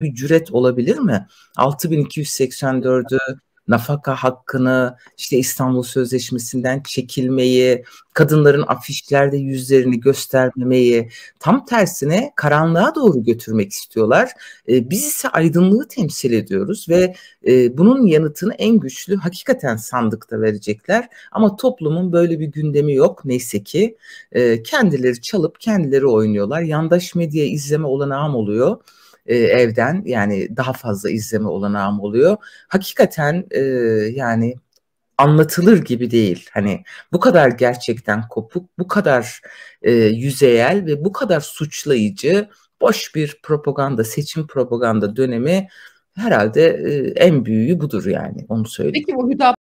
bir cüret olabilir mi? 6284'ü nafaka hakkını, işte İstanbul Sözleşmesi'nden çekilmeyi, kadınların afişlerde yüzlerini göstermemeyi, tam tersine karanlığa doğru götürmek istiyorlar. E, biz ise aydınlığı temsil ediyoruz ve e, bunun yanıtını en güçlü hakikaten sandıkta verecekler. Ama toplumun böyle bir gündemi yok neyse ki. E, kendileri çalıp kendileri oynuyorlar. Yandaş medya izleme olanağım oluyor e, evden yani daha fazla izleme olanağım oluyor. Hakikaten e, yani anlatılır gibi değil. Hani bu kadar gerçekten kopuk, bu kadar e, yüzeyel ve bu kadar suçlayıcı boş bir propaganda, seçim propaganda dönemi herhalde e, en büyüğü budur yani onu söyleyeyim. Peki bu Hüdap